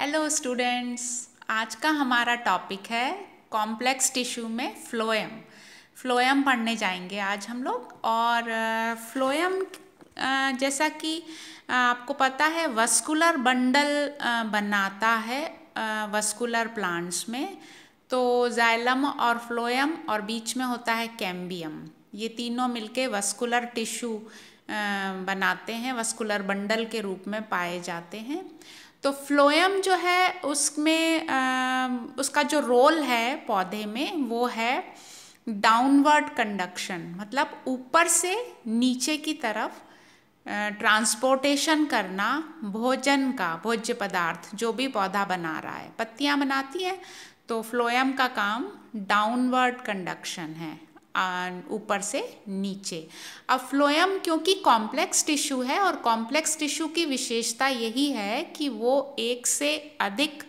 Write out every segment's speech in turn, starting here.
hello students आज का हमारा टॉपिक है कॉम्प्लेक्स टिश्यू में फ्लोएम फ्लोएम पढ़ने जाएंगे आज हम लोग और फ्लोएम जैसा कि आपको पता है वस्कुलर बंडल बनाता है वस्कुलर प्लांट्स में तो जाइलम और फ्लोएम और बीच में होता है कैम्बियम ये तीनों मिलके वस्कुलर टिश्यू बनाते हैं वस्कुलर बंडल के रूप में पाए जाते हैं तो फ्लोएम जो है उसमें आ, उसका जो रोल है पौधे में वो है डाउनवर्ड कंडक्शन मतलब ऊपर से नीचे की तरफ ट्रांसपोर्टेशन करना भोजन का भोज्य पदार्थ जो भी पौधा बना रहा है पत्तियाँ बनाती हैं तो फ्लोएम का काम डाउनवर्ड कंडक्शन है ऊपर से नीचे अब फ्लोएम क्योंकि कॉम्प्लेक्स टिश्यू है और कॉम्प्लेक्स टिश्यू की विशेषता यही है कि वो एक से अधिक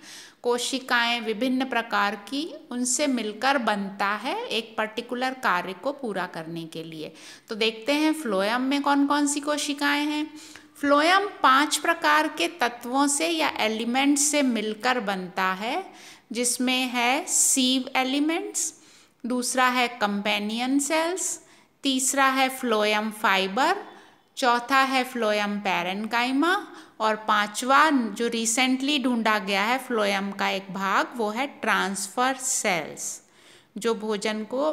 कोशिकाएं विभिन्न प्रकार की उनसे मिलकर बनता है एक पर्टिकुलर कार्य को पूरा करने के लिए तो देखते हैं फ्लोएम में कौन कौन सी कोशिकाएं हैं फ्लोएम पांच प्रकार के तत्वों से या एलिमेंट्स से मिलकर बनता है जिसमें है सीव एलिमेंट्स दूसरा है कंपेनियन सेल्स तीसरा है फ्लोएम फाइबर चौथा है फ्लोएम पैरनकाइमा और पांचवा जो रिसेंटली ढूंढा गया है फ्लोएम का एक भाग वो है ट्रांसफ़र सेल्स जो भोजन को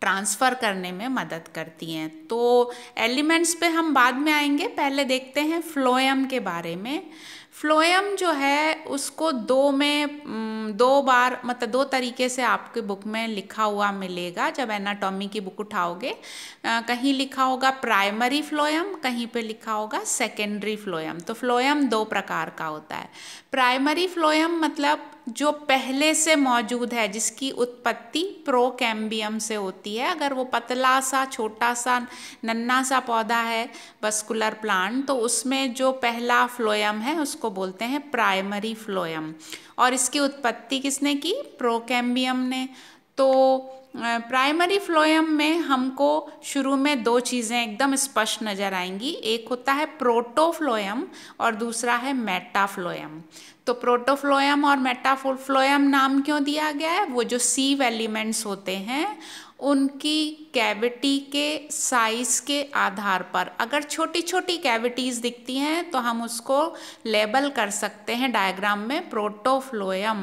ट्रांसफ़र करने में मदद करती हैं तो एलिमेंट्स पे हम बाद में आएंगे पहले देखते हैं फ्लोएम के बारे में फ्लोएम जो है उसको दो में दो बार मतलब दो तरीके से आपके बुक में लिखा हुआ मिलेगा जब एनाटॉमी की बुक उठाओगे कहीं लिखा होगा प्राइमरी फ्लोएम कहीं पे लिखा होगा सेकेंडरी फ्लोएम तो फ्लोएम दो प्रकार का होता है प्राइमरी फ्लोएम मतलब जो पहले से मौजूद है जिसकी उत्पत्ति प्रोकैम्बियम से होती है अगर वो पतला सा छोटा सा नन्ना सा पौधा है बस्कुलर प्लांट तो उसमें जो पहला फ्लोएम है उसको इसको बोलते हैं प्राइमरी फ्लोएम और इसकी उत्पत्ति किसने की प्रोकैम्बियम ने तो प्राइमरी फ्लोएम में हमको शुरू में दो चीज़ें एकदम स्पष्ट नज़र आएंगी एक होता है प्रोटोफ्लोएम और दूसरा है मेटाफ्लोएम तो प्रोटोफ्लोएम और मेटाफ्लोएम नाम क्यों दिया गया है वो जो सीव एलिमेंट्स होते हैं उनकी कैविटी के साइज़ के आधार पर अगर छोटी छोटी कैविटीज़ दिखती हैं तो हम उसको लेबल कर सकते हैं डायग्राम में प्रोटोफ्लोयम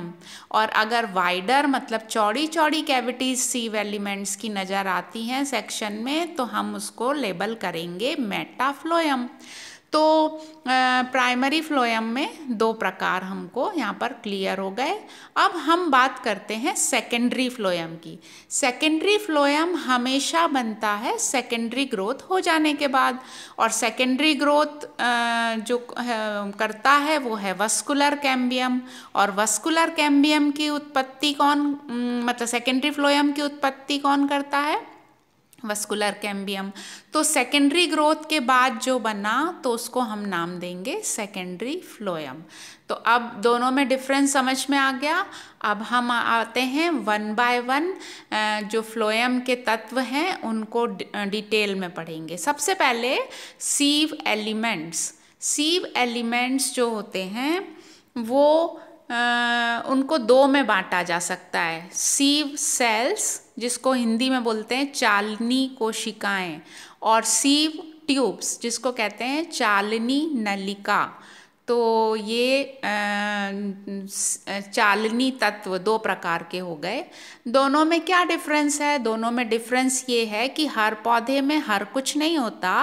और अगर वाइडर मतलब चौड़ी चौड़ी कैविटीज़ सीव एलिमेंट्स की नज़र आती हैं सेक्शन में तो हम उसको लेबल करेंगे मेटाफ्लोयम तो प्राइमरी फ्लोएम में दो प्रकार हमको यहाँ पर क्लियर हो गए अब हम बात करते हैं सेकेंडरी फ्लोएम की सेकेंडरी फ्लोएम हमेशा बनता है सेकेंडरी ग्रोथ हो जाने के बाद और सेकेंडरी ग्रोथ जो करता है वो है वस्कुलर कैम्बियम और वस्कुलर कैम्बियम की उत्पत्ति कौन मतलब सेकेंडरी फ्लोएम की उत्पत्ति कौन करता है वस्कुलर कैम्बियम तो सेकेंडरी ग्रोथ के बाद जो बना तो उसको हम नाम देंगे सेकेंडरी फ्लोयम तो अब दोनों में डिफरेंस समझ में आ गया अब हम आते हैं वन बाय वन जो फ्लोयम के तत्व हैं उनको डिटेल में पढ़ेंगे सबसे पहले सीव एलिमेंट्स सीव एलिमेंट्स जो होते हैं वो उनको दो में बांटा जा सकता है सीव सेल्स जिसको हिंदी में बोलते हैं चालनी कोशिकाएं और सीव ट्यूब्स जिसको कहते हैं चालनी नलिका तो ये चालनी तत्व दो प्रकार के हो गए दोनों में क्या डिफरेंस है दोनों में डिफरेंस ये है कि हर पौधे में हर कुछ नहीं होता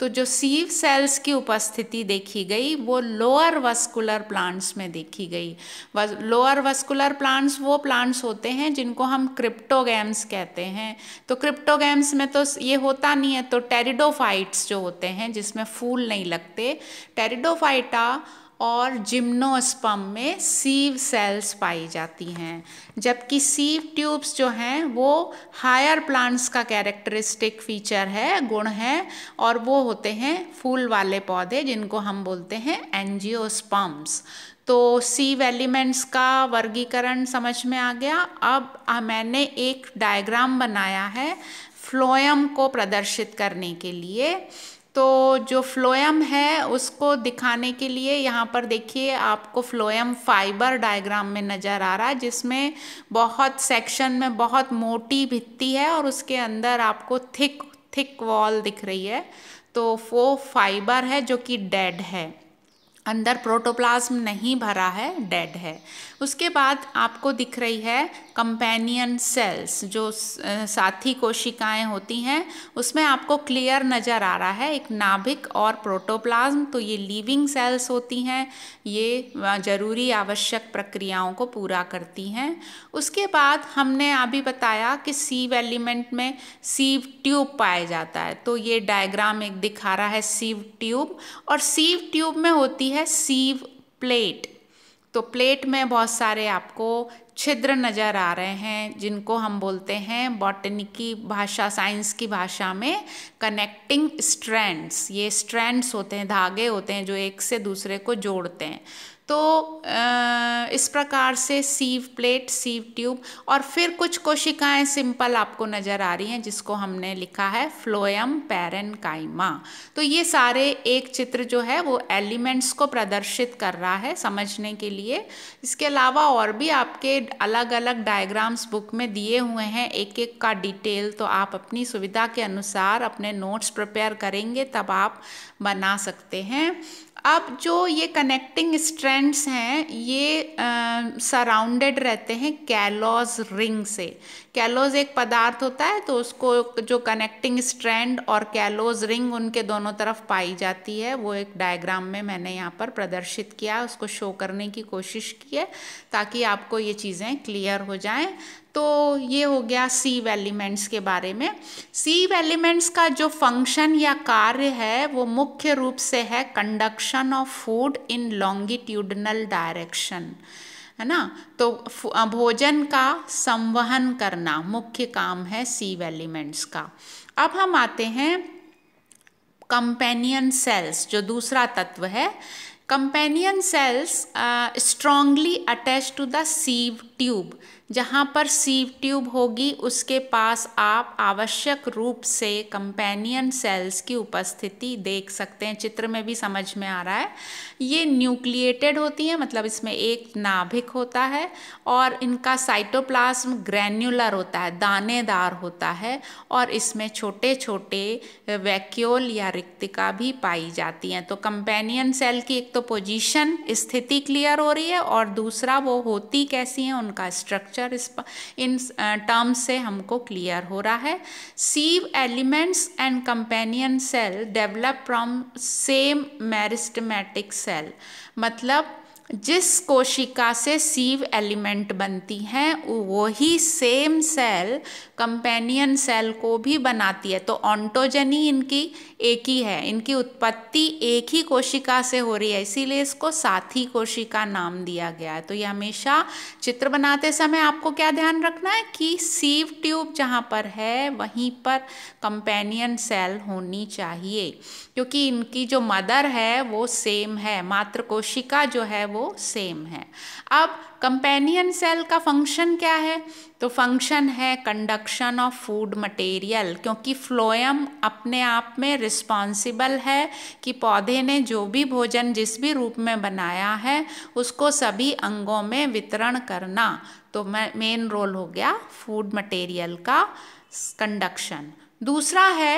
तो जो सीव सेल्स की उपस्थिति देखी गई वो लोअर वस्कुलर प्लांट्स में देखी गई लोअर वस्कुलर प्लांट्स वो प्लांट्स होते हैं जिनको हम क्रिप्टोगैम्स कहते हैं तो क्रिप्टोगैम्स में तो ये होता नहीं है तो टेरिडोफाइट्स जो होते हैं जिसमें फूल नहीं लगते टेरिडोफाइटा और जिम्नोस्पम में सीव सेल्स पाई जाती हैं जबकि सीव ट्यूब्स जो हैं वो हायर प्लांट्स का कैरेक्टरिस्टिक फीचर है गुण है और वो होते हैं फूल वाले पौधे जिनको हम बोलते हैं एनजियोस्पम्स तो सीव एलिमेंट्स का वर्गीकरण समझ में आ गया अब आ, मैंने एक डायग्राम बनाया है फ्लोएम को प्रदर्शित करने के लिए तो जो फ्लोएम है उसको दिखाने के लिए यहाँ पर देखिए आपको फ्लोएम फाइबर डायग्राम में नज़र आ रहा है जिसमें बहुत सेक्शन में बहुत मोटी भित्ती है और उसके अंदर आपको थिक थिक वॉल दिख रही है तो वो फाइबर है जो कि डेड है अंदर प्रोटोप्लाज्म नहीं भरा है डेड है उसके बाद आपको दिख रही है कंपेनियन सेल्स जो साथी कोशिकाएं होती हैं उसमें आपको क्लियर नज़र आ रहा है एक नाभिक और प्रोटोप्लाज्म तो ये लिविंग सेल्स होती हैं ये ज़रूरी आवश्यक प्रक्रियाओं को पूरा करती हैं उसके बाद हमने अभी बताया कि सीव एलिमेंट में सीव ट्यूब पाया जाता है तो ये डायग्राम एक दिखा रहा है सीव ट्यूब और सीव ट्यूब में होती है सीव प्लेट तो प्लेट में बहुत सारे आपको छिद्र नज़र आ रहे हैं जिनको हम बोलते हैं बॉटनिकी भाषा साइंस की भाषा में कनेक्टिंग स्ट्रैंड्स ये स्ट्रैंड्स होते हैं धागे होते हैं जो एक से दूसरे को जोड़ते हैं तो इस प्रकार से सीव प्लेट सीव ट्यूब और फिर कुछ कोशिकाएं सिंपल आपको नज़र आ रही हैं जिसको हमने लिखा है फ्लोएम पैरन तो ये सारे एक चित्र जो है वो एलिमेंट्स को प्रदर्शित कर रहा है समझने के लिए इसके अलावा और भी आपके अलग अलग डायग्राम्स बुक में दिए हुए हैं एक एक का डिटेल तो आप अपनी सुविधा के अनुसार अपने नोट्स प्रिपेयर करेंगे तब आप बना सकते हैं अब जो ये कनेक्टिंग स्ट्रैंड्स हैं ये सराउंडेड रहते हैं कैलोज रिंग से कैलोज एक पदार्थ होता है तो उसको जो कनेक्टिंग स्ट्रैंड और कैलोज रिंग उनके दोनों तरफ पाई जाती है वो एक डायग्राम में मैंने यहाँ पर प्रदर्शित किया उसको शो करने की कोशिश की है ताकि आपको ये चीज़ें क्लियर हो जाएं तो ये हो गया सी एलिमेंट्स के बारे में सीव एलिमेंट्स का जो फंक्शन या कार्य है वो मुख्य रूप से है conduction of food in longitudinal direction है ना तो भोजन का संवहन करना मुख्य काम है सी एलिमेंट्स का अब हम आते हैं कंपेनियन सेल्स जो दूसरा तत्व है companion cells strongly attach to the sieve tube जहाँ पर सीव ट्यूब होगी उसके पास आप आवश्यक रूप से कंपेनियन सेल्स की उपस्थिति देख सकते हैं चित्र में भी समझ में आ रहा है ये न्यूक्लिएटेड होती हैं मतलब इसमें एक नाभिक होता है और इनका साइटोप्लाज्म ग्रैन्युलर होता है दानेदार होता है और इसमें छोटे छोटे वैक्यूल या रिक्तिका भी पाई जाती हैं तो कंपेनियन सेल की एक तो पोजिशन स्थिति क्लियर हो रही है और दूसरा वो होती कैसी हैं उनका स्ट्रक्चर स्ट्रक्चर इस इन टर्म्स से हमको क्लियर हो रहा है sieve elements and companion cell develop from same meristematic cell मतलब जिस कोशिका से सीव एलिमेंट बनती हैं वही सेम सेल कंपेनियन सेल को भी बनाती है तो ऑन्टोजनी इनकी एक ही है इनकी उत्पत्ति एक ही कोशिका से हो रही है इसीलिए इसको साथी कोशिका नाम दिया गया है तो ये हमेशा चित्र बनाते समय आपको क्या ध्यान रखना है कि सीव ट्यूब जहाँ पर है वहीं पर कंपेनियन सेल होनी चाहिए क्योंकि इनकी जो मदर है वो सेम है मात्र कोशिका जो है वो सेम है अब कंपेनियन सेल का फंक्शन क्या है तो फंक्शन है कंडक्शन ऑफ फूड मटेरियल क्योंकि फ्लोएम अपने आप में रिस्पॉन्सिबल है कि पौधे ने जो भी भोजन जिस भी रूप में बनाया है उसको सभी अंगों में वितरण करना तो मेन रोल हो गया फूड मटेरियल का कंडक्शन दूसरा है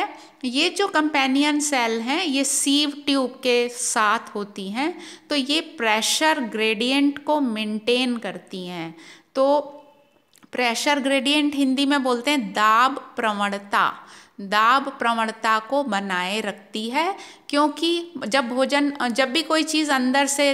ये जो कंपेनियन सेल हैं ये सीव ट्यूब के साथ होती हैं तो ये प्रेशर ग्रेडियंट को मेंटेन करती हैं तो प्रेशर ग्रेडियंट हिंदी में बोलते हैं दाब प्रवणता दाब प्रवणता को बनाए रखती है क्योंकि जब भोजन जब भी कोई चीज़ अंदर से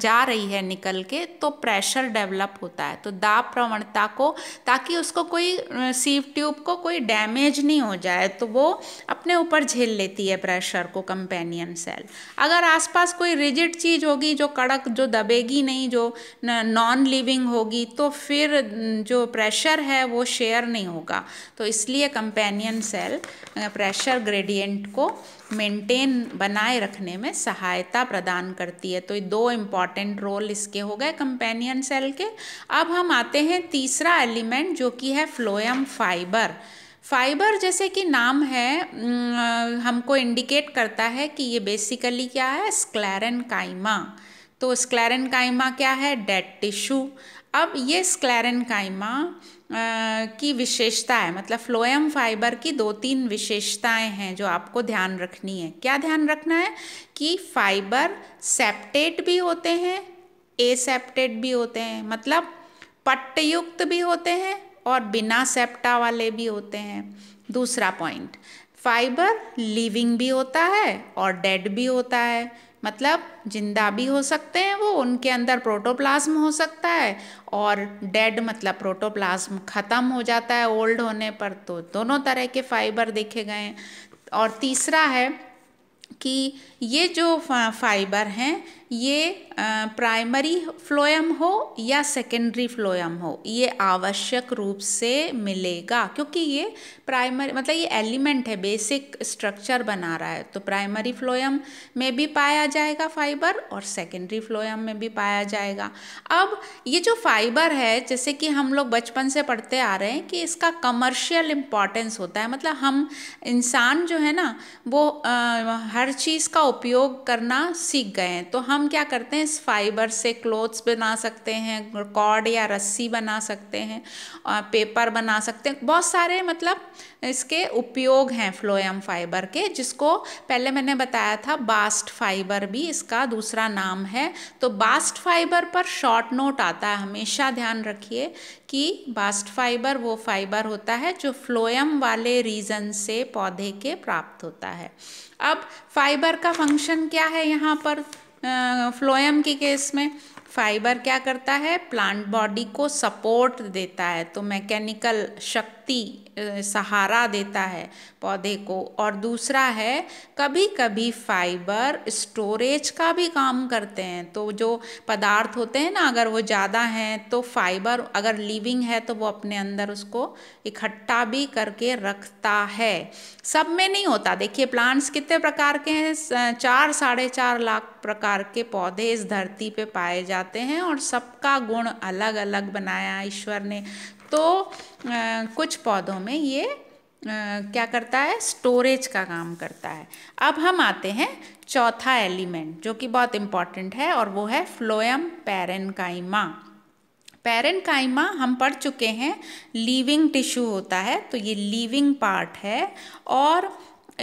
जा रही है निकल के तो प्रेशर डेवलप होता है तो दाब प्रवणता को ताकि उसको कोई सीव ट्यूब को कोई डैमेज नहीं हो जाए तो वो अपने ऊपर झेल लेती है प्रेशर को कंपेनियन सेल अगर आसपास कोई रिजिड चीज़ होगी जो कड़क जो दबेगी नहीं जो नॉन लिविंग होगी तो फिर जो प्रेशर है वो शेयर नहीं होगा तो इसलिए कंपेनियन सेल प्रेशर ग्रेडियंट को मेंटेन बनाए रखने में सहायता प्रदान करती है तो ये दो इम्पॉर्टेंट रोल इसके हो गए कंपेनियन सेल के अब हम आते हैं तीसरा एलिमेंट जो कि है फ्लोएम फाइबर फाइबर जैसे कि नाम है हमको इंडिकेट करता है कि ये बेसिकली क्या है स्क्लेरन काइमा तो स्क्लेरन काइमा क्या है डेड टिश्यू अब ये स्क्लेरन काइमा की विशेषता है मतलब फ्लोएम फाइबर की दो तीन विशेषताएं हैं जो आपको ध्यान रखनी है क्या ध्यान रखना है कि फाइबर सेप्टेट भी होते हैं एसेप्टेट भी होते हैं मतलब पट्टयुक्त भी होते हैं और बिना सेप्टा वाले भी होते हैं दूसरा पॉइंट फाइबर लिविंग भी होता है और डेड भी होता है मतलब जिंदा भी हो सकते हैं वो उनके अंदर प्रोटोप्लाज्म हो सकता है और डेड मतलब प्रोटोप्लाज्म ख़त्म हो जाता है ओल्ड होने पर तो दोनों तरह के फाइबर देखे गए हैं और तीसरा है कि ये जो फाइबर हैं ये प्राइमरी फ्लोएम हो या सेकेंडरी फ्लोएम हो ये आवश्यक रूप से मिलेगा क्योंकि ये प्राइमरी मतलब ये एलिमेंट है बेसिक स्ट्रक्चर बना रहा है तो प्राइमरी फ्लोएम में भी पाया जाएगा फाइबर और सेकेंडरी फ्लोएम में भी पाया जाएगा अब ये जो फाइबर है जैसे कि हम लोग बचपन से पढ़ते आ रहे हैं कि इसका कमर्शियल इम्पॉर्टेंस होता है मतलब हम इंसान जो है ना वो आ, हर चीज़ का उपयोग करना सीख गए हैं तो हम हम क्या करते हैं इस फाइबर से क्लोथ्स बना सकते हैं कॉर्ड या रस्सी बना सकते हैं पेपर बना सकते हैं बहुत सारे मतलब इसके उपयोग हैं फ्लोएम फाइबर के जिसको पहले मैंने बताया था बास्ट फाइबर भी इसका दूसरा नाम है तो बास्ट फाइबर पर शॉर्ट नोट आता है हमेशा ध्यान रखिए कि बास्ट फाइबर वो फाइबर होता है जो फ्लोएम वाले रीजन से पौधे के प्राप्त होता है अब फाइबर का फंक्शन क्या है यहाँ पर फ्लोएम के केस में फाइबर क्या करता है प्लांट बॉडी को सपोर्ट देता है तो मैकेनिकल शक्ति शक्ति सहारा देता है पौधे को और दूसरा है कभी कभी फाइबर स्टोरेज का भी काम करते हैं तो जो पदार्थ होते हैं ना अगर वो ज़्यादा हैं तो फाइबर अगर लिविंग है तो वो अपने अंदर उसको इकट्ठा भी करके रखता है सब में नहीं होता देखिए प्लांट्स कितने प्रकार के हैं चार साढ़े चार लाख प्रकार के पौधे इस धरती पे पाए जाते हैं और सबका गुण अलग अलग बनाया ईश्वर ने तो कुछ पौधों में ये क्या करता है स्टोरेज का काम करता है अब हम आते हैं चौथा एलिमेंट जो कि बहुत इम्पॉर्टेंट है और वो है फ्लोएम पैरेनकाइमा पैरेनकाइमा हम पढ़ चुके हैं लीविंग टिश्यू होता है तो ये लीविंग पार्ट है और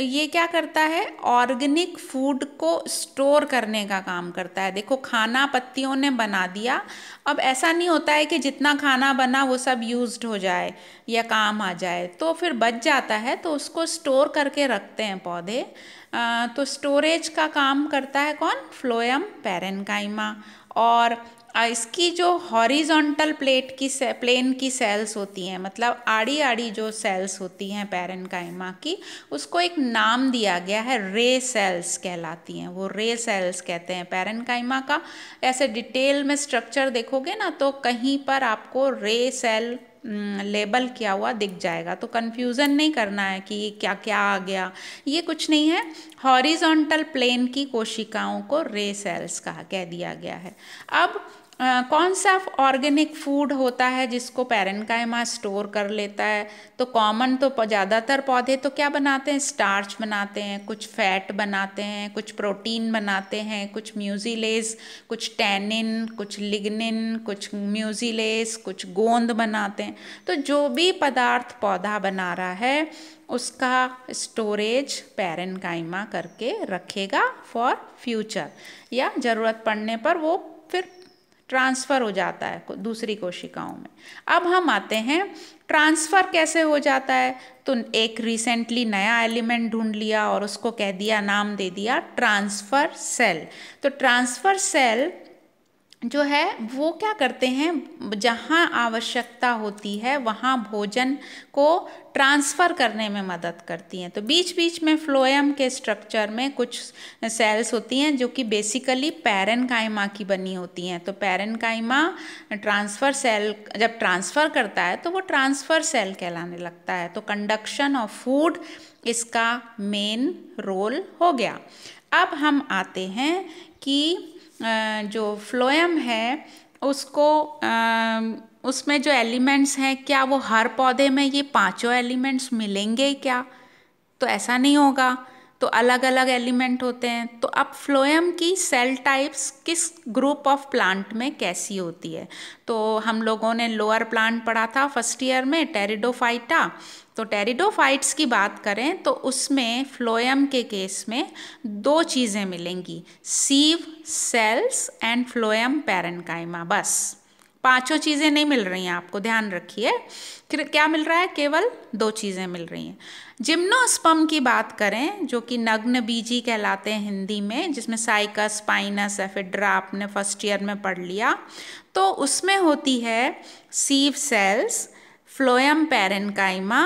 ये क्या करता है ऑर्गेनिक फूड को स्टोर करने का काम करता है देखो खाना पत्तियों ने बना दिया अब ऐसा नहीं होता है कि जितना खाना बना वो सब यूज्ड हो जाए या काम आ जाए तो फिर बच जाता है तो उसको स्टोर करके रखते हैं पौधे आ, तो स्टोरेज का काम करता है कौन फ्लोएम पेरेनकाइमा और इसकी जो हॉरिजॉन्टल प्लेट की से, प्लेन की सेल्स होती हैं मतलब आड़ी आड़ी जो सेल्स होती हैं पैरनकाइमा की उसको एक नाम दिया गया है रे सेल्स कहलाती हैं वो रे सेल्स कहते हैं पैरनकाइमा का ऐसे डिटेल में स्ट्रक्चर देखोगे ना तो कहीं पर आपको रे सेल लेबल किया हुआ दिख जाएगा तो कंफ्यूजन नहीं करना है कि क्या क्या आ गया ये कुछ नहीं है हॉरिजॉन्टल प्लेन की कोशिकाओं को रे सेल्स कहा कह दिया गया है अब कौन सा ऑर्गेनिक फूड होता है जिसको पेरेंकाइमा स्टोर कर लेता है तो कॉमन तो ज़्यादातर पौधे तो क्या बनाते हैं स्टार्च बनाते हैं कुछ फैट बनाते हैं कुछ प्रोटीन बनाते हैं कुछ म्यूजिलेस कुछ टैनिन कुछ लिग्निन कुछ म्यूजिलेस कुछ गोंद बनाते हैं तो जो भी पदार्थ पौधा बना रहा है उसका स्टोरेज पेरेंकाइमा करके रखेगा फॉर फ्यूचर या ज़रूरत पड़ने पर वो फिर ट्रांसफ़र हो जाता है दूसरी कोशिकाओं में अब हम आते हैं ट्रांसफ़र कैसे हो जाता है तो एक रिसेंटली नया एलिमेंट ढूंढ लिया और उसको कह दिया नाम दे दिया ट्रांसफ़र सेल तो ट्रांसफ़र सेल जो है वो क्या करते हैं जहाँ आवश्यकता होती है वहाँ भोजन को ट्रांसफ़र करने में मदद करती हैं तो बीच बीच में फ्लोएम के स्ट्रक्चर में कुछ सेल्स होती हैं जो कि बेसिकली कायमा की बनी होती हैं तो कायमा ट्रांसफ़र सेल जब ट्रांसफ़र करता है तो वो ट्रांसफ़र सेल कहलाने लगता है तो कंडक्शन ऑफ फूड इसका मेन रोल हो गया अब हम आते हैं कि जो फ्लोएम है उसको उसमें जो एलिमेंट्स हैं क्या वो हर पौधे में ये पांचों एलिमेंट्स मिलेंगे क्या तो ऐसा नहीं होगा तो अलग अलग एलिमेंट होते हैं तो अब फ्लोएम की सेल टाइप्स किस ग्रुप ऑफ प्लांट में कैसी होती है तो हम लोगों ने लोअर प्लांट पढ़ा था फर्स्ट ईयर में टेरिडोफाइटा तो टेरिडोफाइट्स की बात करें तो उसमें फ्लोएम के केस में दो चीज़ें मिलेंगी sieve cells and phloem parenchyma बस पांचों चीज़ें नहीं मिल रही हैं आपको ध्यान रखिए क्या मिल रहा है केवल दो चीज़ें मिल रही हैं जिम्नोस्पम की बात करें जो कि नग्न बीजी कहलाते हैं हिंदी में जिसमें साइकस पाइनस एफिड्रा आपने फर्स्ट ईयर में पढ़ लिया तो उसमें होती है सीव सेल्स फ्लोयम पेरेंकाइमा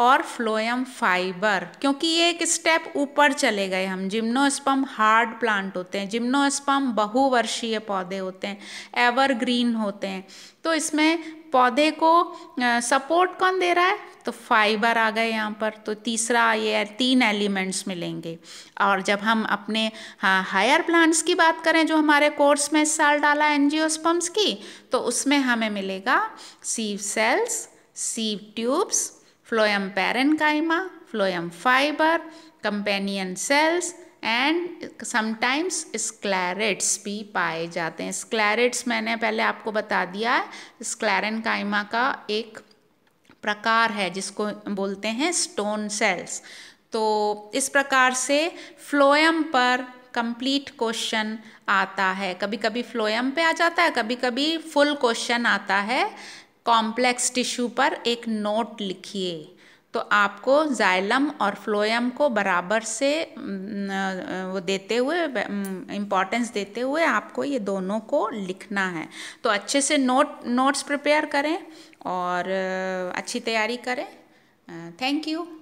और फ्लोएम फाइबर क्योंकि ये एक स्टेप ऊपर चले गए हम जिम्नोस्पम हार्ड प्लांट होते हैं जिम्नोस्पम बहुवर्षीय पौधे होते हैं एवरग्रीन होते हैं तो इसमें पौधे को सपोर्ट कौन दे रहा है तो फाइबर आ गए यहाँ पर तो तीसरा ये तीन एलिमेंट्स मिलेंगे और जब हम अपने हाँ हायर प्लांट्स की बात करें जो हमारे कोर्स में इस साल डाला एनजीओस्पम्स की तो उसमें हमें मिलेगा sieve cells sieve tubes phloem parenchyma, phloem fiber, companion cells and sometimes sclereids भी पाए जाते हैं स्क्लैरेट्स मैंने पहले आपको बता दिया है स्क्लैरन काइमा का एक प्रकार है जिसको बोलते हैं स्टोन सेल्स तो इस प्रकार से फ्लोएम पर कंप्लीट क्वेश्चन आता है कभी कभी फ्लोएम पे आ जाता है कभी कभी फुल क्वेश्चन आता है कॉम्प्लेक्स टिश्यू पर एक नोट लिखिए तो आपको जाइलम और फ्लोयम को बराबर से वो देते हुए इम्पॉर्टेंस देते हुए आपको ये दोनों को लिखना है तो अच्छे से नोट नोट्स प्रिपेयर करें और अच्छी तैयारी करें थैंक यू